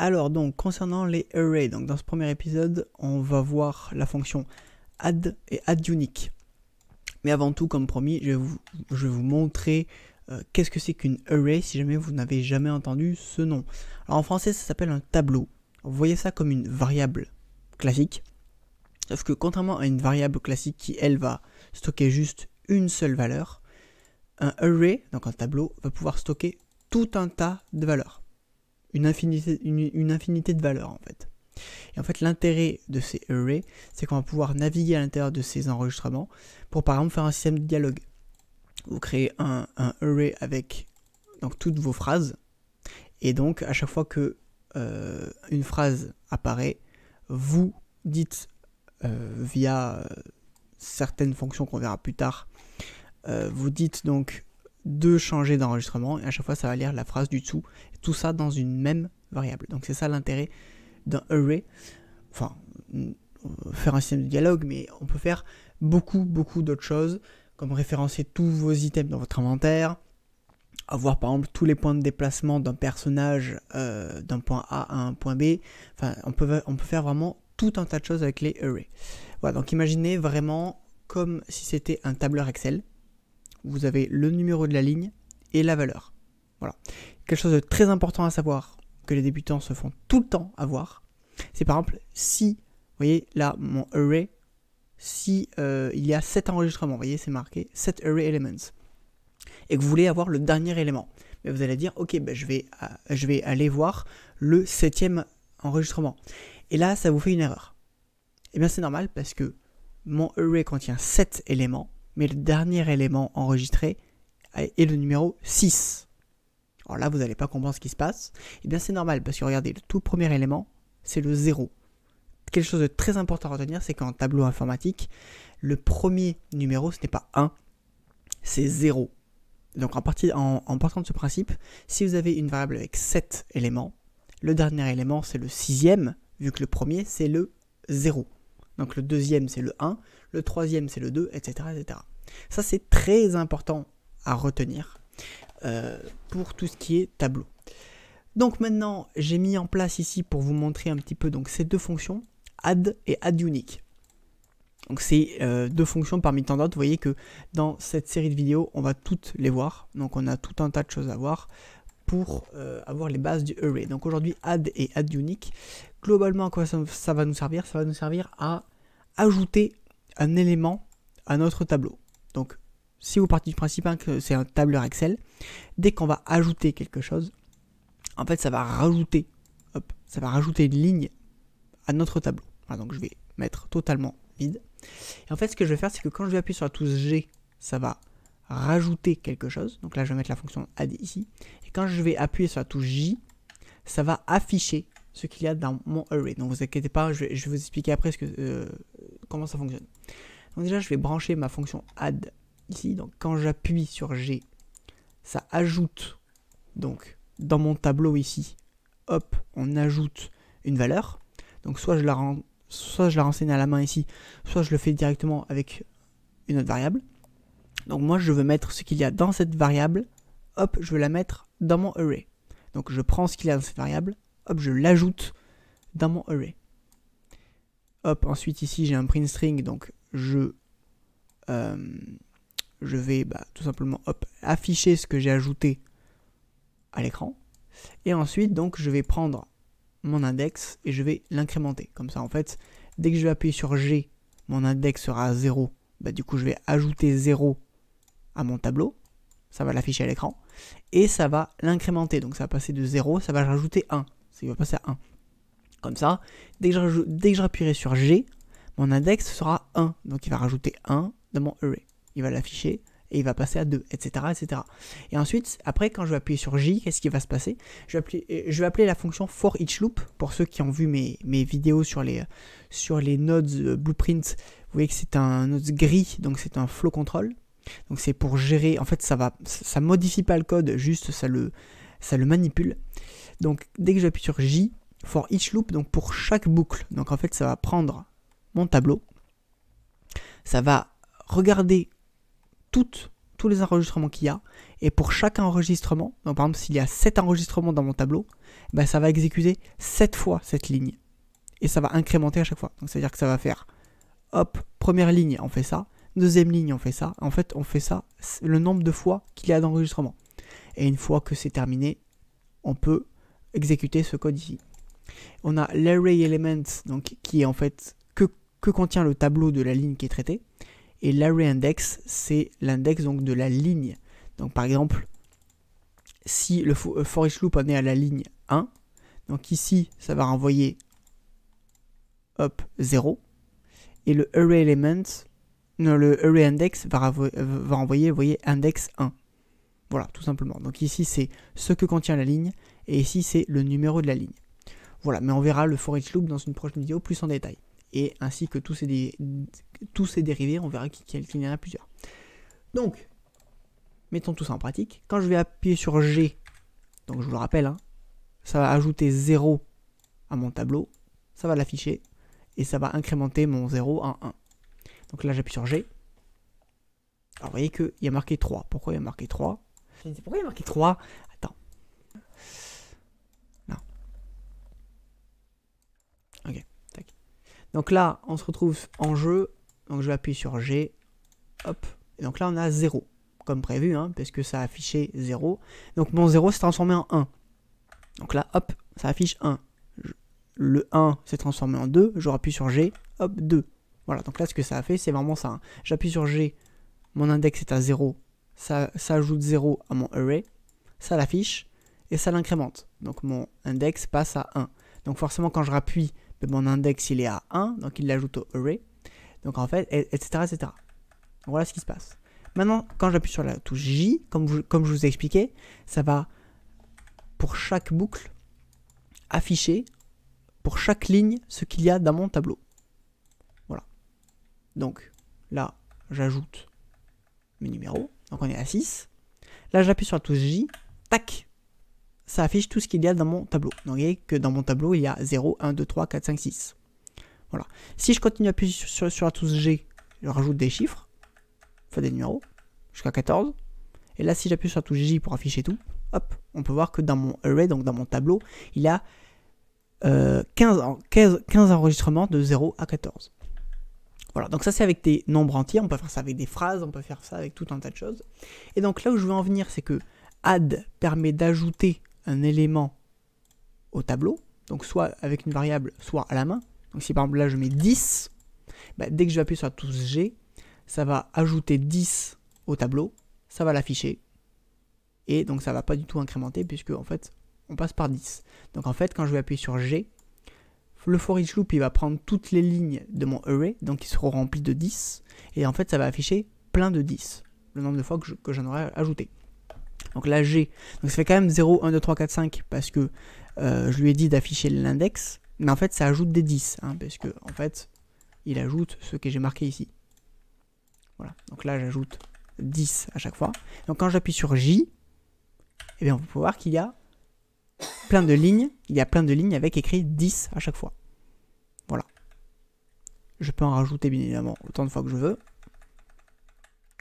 Alors donc concernant les arrays, donc dans ce premier épisode, on va voir la fonction add et add unique. Mais avant tout, comme promis, je vais vous, montrer euh, qu'est-ce que c'est qu'une array si jamais vous n'avez jamais entendu ce nom. Alors en français, ça s'appelle un tableau. Vous voyez ça comme une variable classique. Sauf que contrairement à une variable classique qui, elle, va stocker juste une seule valeur, un array, donc un tableau, va pouvoir stocker tout un tas de valeurs une infinité, de valeurs en fait. Et en fait, l'intérêt de ces arrays, c'est qu'on va pouvoir naviguer à l'intérieur de ces enregistrements pour par exemple faire un système de dialogue. Vous créez un, array avec donc, toutes vos phrases, et donc à chaque fois que euh, une phrase apparaît, vous dites euh, via euh, certaines fonctions qu'on verra plus tard, vous dites donc de changer d'enregistrement. Et à chaque fois, ça va lire la phrase du tout. Tout ça dans une même variable. Donc c'est ça l'intérêt d'un array. Enfin, euh, faire un système de dialogue, mais on peut faire beaucoup, beaucoup d'autres choses, comme référencer tous vos items dans votre inventaire, avoir par exemple tous les points de déplacement d'un personnage euh, d'un point A à un point B. Enfin, on peut, on peut faire vraiment tout un tas de choses avec les arrays. Voilà, donc imaginez vraiment comme si c'était un tableur Excel vous avez le numéro de la ligne et la valeur. Voilà. Quelque chose de très important à savoir que les débutants se font tout le temps avoir, c'est par exemple si, vous voyez là, mon array, si euh, il y a 7 enregistrements, vous voyez, c'est marqué 7 array elements, et que vous voulez avoir le dernier élément, mais vous allez dire, ok, ben je, vais, euh, je vais aller voir le septième enregistrement. Et là, ça vous fait une erreur. Et eh bien c'est normal parce que mon array contient 7 éléments, mais le dernier élément enregistré est le numéro 6. Alors là, vous n'allez pas comprendre ce qui se passe. Et eh bien, c'est normal, parce que regardez, le tout premier élément, c'est le 0. Quelque chose de très important à retenir, c'est qu'en tableau informatique, le premier numéro, ce n'est pas 1, c'est 0. Donc en, partant de ce principe, si vous avez une variable avec 7 éléments, le dernier élément c'est le sixième, vu que le premier c'est le 0. Donc le deuxième, c'est le 1, le troisième, c'est le 2, etc. etc. Ça, c'est très important à retenir euh, pour tout ce qui est tableau. Donc maintenant, j'ai mis en place ici pour vous montrer un petit peu donc, ces deux fonctions, add et add unique. Donc c'est euh, deux fonctions parmi tant d'autres. Vous voyez que dans cette série de vidéos, on va toutes les voir. Donc on a tout un tas de choses à voir pour euh, avoir les bases du array. Donc aujourd'hui add et add unique. Globalement à quoi ça, va nous servir Ça va nous servir à ajouter un élément à notre tableau. Donc si vous partez du principe que c'est un tableur Excel, dès qu'on va ajouter quelque chose, en fait ça va rajouter, hop, ça va rajouter une ligne à notre tableau. donc je vais mettre totalement vide. Et en fait ce que je vais faire c'est que quand je vais appuyer sur la touche G, ça va rajouter quelque chose. Donc là je vais mettre la fonction add ici quand je vais appuyer sur la touche J, ça va afficher ce qu'il y a dans mon array. Donc vous inquiétez pas, je vais, vous expliquer après euh, comment ça fonctionne. Donc déjà, je vais brancher ma fonction add ici. Donc quand j'appuie sur G, ça ajoute donc dans mon tableau ici, hop, on ajoute une valeur. Donc soit je la renseigne à la main ici, soit je le fais directement avec une autre variable. Donc moi je veux mettre ce qu'il y a dans cette variable hop, je vais la mettre dans mon array. Donc je prends ce qu'il y a dans cette variable, hop, je l'ajoute dans mon array. Hop, ensuite ici j'ai un print string, donc je, euh, je vais bah, tout simplement hop, afficher ce que j'ai ajouté à l'écran. Et ensuite donc je vais prendre mon index et je vais l'incrémenter. Comme ça en fait, dès que je vais appuyer sur G, mon index sera à 0. Bah, du coup je vais ajouter 0 à mon tableau. Ça va l'afficher à l'écran et ça va l'incrémenter. Donc ça va passer de 0, ça va rajouter 1. Ça va passer à 1. Comme ça, dès que je, rappuierai sur G, mon index sera 1. Donc il va rajouter 1 dans mon array. Il va l'afficher et il va passer à 2, etc., etc. Et ensuite, après, quand je vais appuyer sur J, qu'est-ce qui va se passer je vais, appeler, euh, je vais, appeler, la fonction for each loop. Pour ceux qui ont vu mes, vidéos sur les, nodes euh, blueprint, vous voyez que c'est un node gris, donc c'est un flow control. Donc c'est pour gérer, en fait ça va, ça modifie pas le code, juste ça le, ça le manipule. Donc dès que j'appuie sur J, for each loop, donc pour chaque boucle, donc en fait ça va prendre mon tableau, ça va regarder tous les enregistrements qu'il y a, et pour chaque enregistrement, donc par exemple s'il y a 7 enregistrements dans mon tableau, bah, ça va exécuter 7 fois cette ligne. Et ça va incrémenter à chaque fois. Donc c'est-à-dire que ça va faire, hop, première ligne, on fait ça, Deuxième ligne, on fait ça. En fait, on fait ça le nombre de fois qu'il y a d'enregistrement. Et une fois que c'est terminé, on peut exécuter ce code ici. On a l'array donc qui est en fait que, contient le tableau de la ligne qui est traitée. Et l'array index, c'est l'index de la ligne. Donc par exemple, si le euh, for each loop en est à la ligne 1, donc ici, ça va renvoyer hop, 0. Et le array element, le array e e index va, va envoyer, voyez, index 1. Voilà, tout simplement. Donc ici, c'est ce que contient la ligne, et ici, c'est le numéro de la ligne. Voilà, mais on verra le for each loop dans une prochaine vidéo plus en détail. Et ainsi que tous ces, tous ces dérivés, on verra qu'il y en a plusieurs. Donc, mettons tout ça en pratique. Quand je vais appuyer sur G, donc je vous le rappelle, hein, ça va ajouter 0 à mon tableau, ça va l'afficher, et ça va incrémenter mon 0 en 1. Donc là, j'appuie sur G. Alors, vous voyez qu'il y a marqué 3. Pourquoi il y a marqué 3 pourquoi il y a marqué 3 Attends. Non. Ok, Donc là, on se retrouve en jeu. Donc, je vais appuyer sur G. Hop. Et donc là, on a 0. Comme prévu, hein, parce que ça a affiché 0. Donc, mon 0 s'est transformé en 1. Donc là, hop, ça affiche 1. Le 1 s'est transformé en 2. Je rappuie sur G. Hop, 2. Voilà, donc là, ce que ça a fait, c'est vraiment ça. Hein. J'appuie sur G, mon index est à 0, ça, ajoute 0 à mon array, ça l'affiche, et ça l'incrémente. Donc mon index passe à 1. Donc forcément, quand je rappuie, ben, mon index, il est à 1, donc il l'ajoute au array. Donc en fait, etc., Voilà ce qui se passe. Maintenant, quand j'appuie sur la touche J, comme comme je vous ai expliqué, ça va, pour chaque boucle, afficher, pour chaque ligne, ce qu'il y a dans mon tableau. Donc là, j'ajoute mes numéros. Donc on est à 6. Là, j'appuie sur la touche J. Tac Ça affiche tout ce qu'il y a dans mon tableau. Donc vous voyez que dans mon tableau, il y a 0, 1, 2, 3, 4, 5, 6. Voilà. Si je continue à appuyer sur, la touche G, je rajoute des chiffres, enfin des numéros, jusqu'à 14. Et là, si j'appuie sur la touche J pour afficher tout, hop, on peut voir que dans mon array, donc dans mon tableau, il y a 15 euh, enregistrements de 0 à 14. Voilà, donc ça c'est avec des nombres entiers, on peut faire ça avec des phrases, on peut faire ça avec tout un tas de choses. Et donc là où je veux en venir, c'est que add permet d'ajouter un élément au tableau, donc soit avec une variable, soit à la main. Donc si par exemple là je mets 10, bah, dès que je vais appuyer sur la touche G, ça va ajouter 10 au tableau, ça va l'afficher, et donc ça va pas du tout incrémenter puisque en fait on passe par 10. Donc en fait quand je vais appuyer sur G, le for each loop, il va prendre toutes les lignes de mon array, donc ils seront remplis de 10, et en fait, ça va afficher plein de 10, le nombre de fois que j'en aurais ajouté. Donc là, j'ai, donc ça fait quand même 0, 1, 2, 3, 4, 5, parce que euh, je lui ai dit d'afficher l'index, mais en fait, ça ajoute des 10, hein, parce que, en fait, il ajoute ce que j'ai marqué ici. Voilà, donc là, j'ajoute 10 à chaque fois. Donc quand j'appuie sur J, et eh bien, vous pouvez voir qu'il y a plein de lignes, il y a plein de lignes avec écrit 10 à chaque fois. Je peux en rajouter bien évidemment autant de fois que je veux.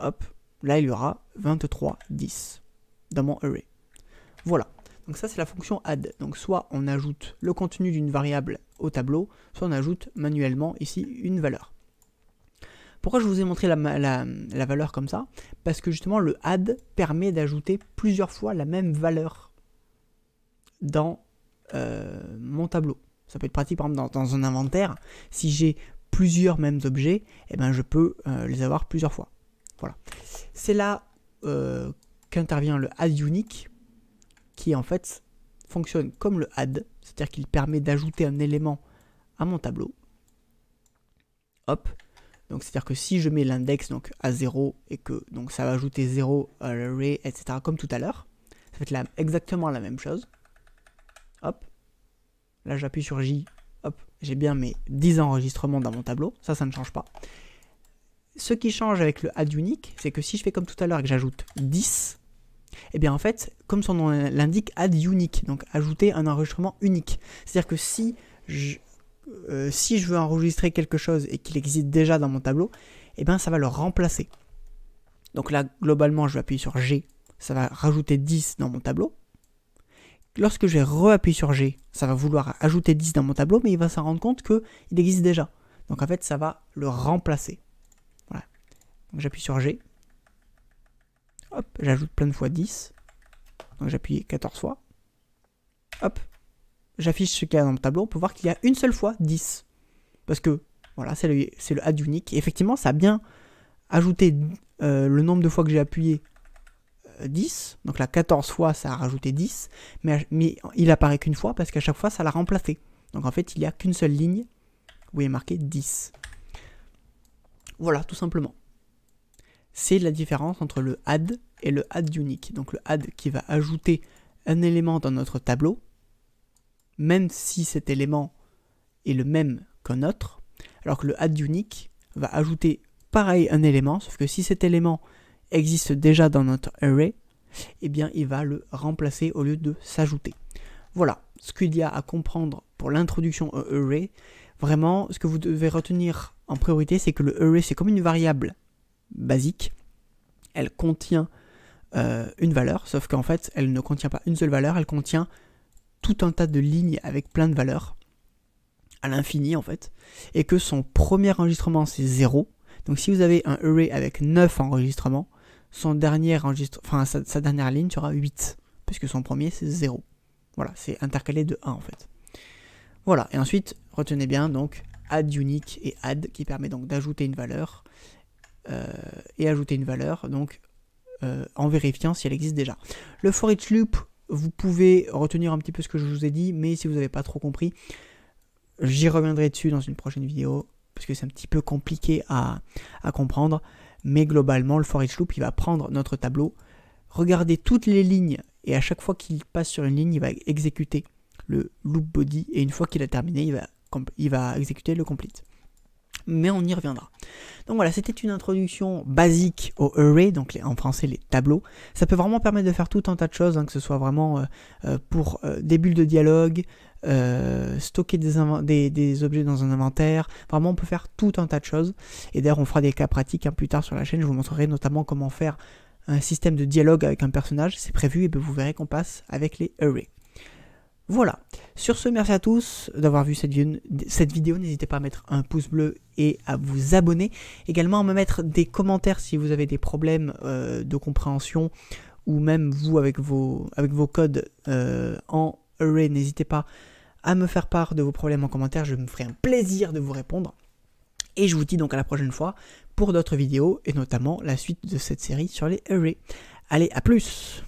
Hop, là il y aura 23, 10 dans mon array. Voilà, donc ça c'est la fonction add. Donc soit on ajoute le contenu d'une variable au tableau, soit on ajoute manuellement ici une valeur. Pourquoi je vous ai montré la, la, valeur comme ça Parce que justement le add permet d'ajouter plusieurs fois la même valeur dans euh, mon tableau. Ça peut être pratique par exemple dans un inventaire. Si j'ai plusieurs mêmes objets, eh ben, je peux euh, les avoir plusieurs fois. Voilà. C'est là euh, qu'intervient le add unique, qui en fait fonctionne comme le add, c'est-à-dire qu'il permet d'ajouter un élément à mon tableau. Hop. Donc c'est-à-dire que si je mets l'index à 0 et que donc ça va ajouter 0 à l'array, etc. comme tout à l'heure, ça fait la, exactement la même chose. Hop. Là j'appuie sur J j'ai bien mes 10 enregistrements dans mon tableau, ça, ça ne change pas. Ce qui change avec le add unique, c'est que si je fais comme tout à l'heure et que j'ajoute 10, et eh bien en fait, comme son nom l'indique, add unique, donc ajouter un enregistrement unique. C'est-à-dire que euh, si je, veux enregistrer quelque chose et qu'il existe déjà dans mon tableau, eh bien ça va le remplacer. Donc là, globalement, je vais appuyer sur G, ça va rajouter 10 dans mon tableau lorsque je vais sur G, ça va vouloir ajouter 10 dans mon tableau, mais il va s'en rendre compte qu'il existe déjà. Donc en fait, ça va le remplacer. Voilà. Donc j'appuie sur G. Hop, j'ajoute plein de fois 10. Donc j'appuie 14 fois. Hop. J'affiche ce qu'il y a dans mon tableau. On peut voir qu'il y a une seule fois 10. Parce que, voilà, c'est le, add unique. effectivement, ça a bien ajouté euh, le nombre de fois que j'ai appuyé 10, donc la 14 fois ça a rajouté 10, mais, il apparaît qu'une fois parce qu'à chaque fois ça l'a remplacé. Donc en fait il n'y a qu'une seule ligne où il est marqué 10. Voilà, tout simplement. C'est la différence entre le add et le add unique. Donc le add qui va ajouter un élément dans notre tableau, même si cet élément est le même qu'un autre, alors que le add unique va ajouter pareil un élément, sauf que si cet élément existe déjà dans notre array, eh bien il va le remplacer au lieu de s'ajouter. Voilà ce qu'il y a à comprendre pour l'introduction au array. Vraiment, ce que vous devez retenir en priorité, c'est que le array, c'est comme une variable basique. Elle contient euh, une valeur, sauf qu'en fait, elle ne contient pas une seule valeur, elle contient tout un tas de lignes avec plein de valeurs, à l'infini en fait, et que son premier enregistrement, c'est 0. Donc si vous avez un array avec 9 enregistrements, son dernier enfin, sa, dernière ligne sera 8, puisque son premier c'est 0. Voilà, c'est intercalé de 1 en fait. Voilà, et ensuite, retenez bien donc add unique et add qui permet donc d'ajouter une valeur euh, et ajouter une valeur donc euh, en vérifiant si elle existe déjà. Le for each loop, vous pouvez retenir un petit peu ce que je vous ai dit, mais si vous n'avez pas trop compris, j'y reviendrai dessus dans une prochaine vidéo parce que c'est un petit peu compliqué à, à comprendre mais globalement le for each loop il va prendre notre tableau, regarder toutes les lignes et à chaque fois qu'il passe sur une ligne il va exécuter le loop body et une fois qu'il a terminé il va, il va exécuter le complete mais on y reviendra. Donc voilà, c'était une introduction basique au array, donc en français les tableaux. Ça peut vraiment permettre de faire tout un tas de choses, hein, que ce soit vraiment euh, euh, pour euh, des bulles de dialogue, stocker des, objets dans un inventaire. Vraiment, on peut faire tout un tas de choses. Et d'ailleurs, on fera des cas pratiques peu hein, plus tard sur la chaîne. Je vous montrerai notamment comment faire un système de dialogue avec un personnage. C'est prévu et ben, vous verrez qu'on passe avec les arrays. Voilà. Sur ce, merci à tous d'avoir vu cette, vidéo. N'hésitez pas à mettre un pouce bleu et à vous abonner. Également à me mettre des commentaires si vous avez des problèmes euh, de compréhension ou même vous avec vos, codes euh, en array. N'hésitez pas à me faire part de vos problèmes en commentaire. Je me ferai un plaisir de vous répondre. Et je vous dis donc à la prochaine fois pour d'autres vidéos et notamment la suite de cette série sur les arrays. Allez, à plus